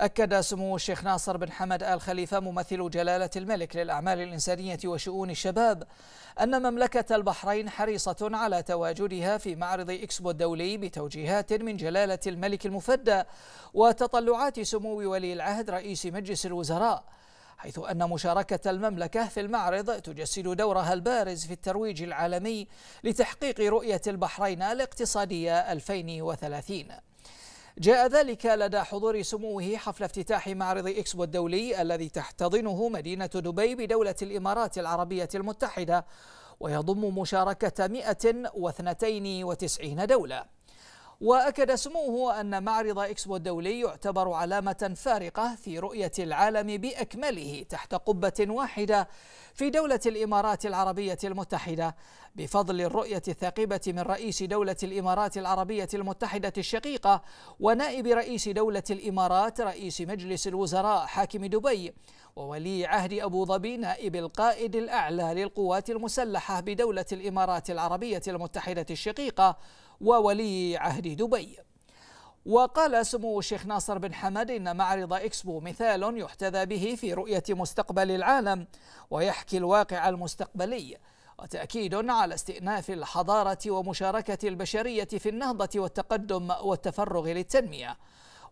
أكد سمو الشيخ ناصر بن حمد آل خليفة ممثل جلالة الملك للأعمال الإنسانية وشؤون الشباب أن مملكة البحرين حريصة على تواجدها في معرض إكسبو الدولي بتوجيهات من جلالة الملك المفدى وتطلعات سمو ولي العهد رئيس مجلس الوزراء حيث أن مشاركة المملكة في المعرض تجسد دورها البارز في الترويج العالمي لتحقيق رؤية البحرين الاقتصادية 2030 جاء ذلك لدى حضور سموه حفل افتتاح معرض إكسبو الدولي الذي تحتضنه مدينة دبي بدولة الإمارات العربية المتحدة ويضم مشاركة 192 دولة وأكد سموه أن معرض إكسبو الدولي يعتبر علامة فارقة في رؤية العالم بأكمله تحت قبة واحدة في دولة الإمارات العربية المتحدة بفضل الرؤية الثاقبة من رئيس دولة الإمارات العربية المتحدة الشقيقة ونائب رئيس دولة الإمارات رئيس مجلس الوزراء حاكم دبي وولي عهد أبو ظبي نائب القائد الأعلى للقوات المسلحة بدولة الإمارات العربية المتحدة الشقيقة وولي عهد دبي وقال سمو الشيخ ناصر بن حمد إن معرض إكسبو مثال يحتذى به في رؤية مستقبل العالم ويحكي الواقع المستقبلي وتأكيد على استئناف الحضارة ومشاركة البشرية في النهضة والتقدم والتفرغ للتنمية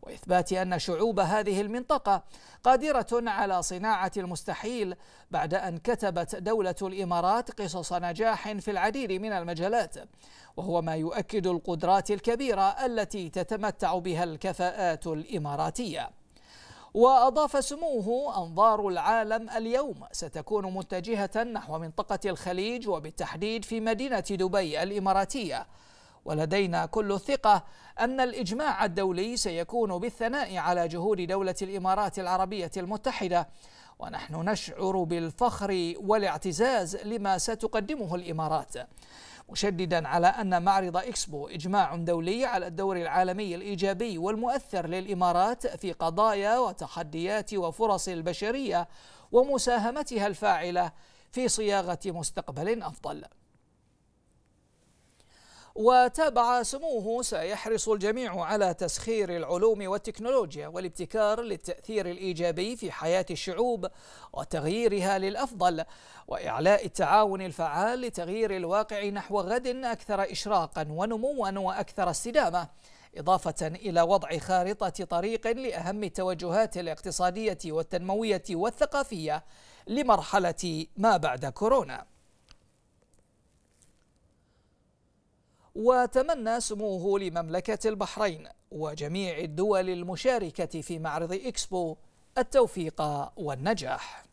واثبات ان شعوب هذه المنطقه قادره على صناعه المستحيل بعد ان كتبت دوله الامارات قصص نجاح في العديد من المجالات وهو ما يؤكد القدرات الكبيره التي تتمتع بها الكفاءات الاماراتيه واضاف سموه انظار العالم اليوم ستكون متجهه نحو منطقه الخليج وبالتحديد في مدينه دبي الاماراتيه ولدينا كل الثقة أن الإجماع الدولي سيكون بالثناء على جهود دولة الإمارات العربية المتحدة ونحن نشعر بالفخر والاعتزاز لما ستقدمه الإمارات مشددا على أن معرض إكسبو إجماع دولي على الدور العالمي الإيجابي والمؤثر للإمارات في قضايا وتحديات وفرص البشرية ومساهمتها الفاعلة في صياغة مستقبل أفضل وتابع سموه سيحرص الجميع على تسخير العلوم والتكنولوجيا والابتكار للتأثير الإيجابي في حياة الشعوب وتغييرها للأفضل وإعلاء التعاون الفعال لتغيير الواقع نحو غد أكثر إشراقا ونموا وأكثر استدامة إضافة إلى وضع خارطة طريق لأهم التوجهات الاقتصادية والتنموية والثقافية لمرحلة ما بعد كورونا وتمنى سموه لمملكة البحرين وجميع الدول المشاركة في معرض إكسبو التوفيق والنجاح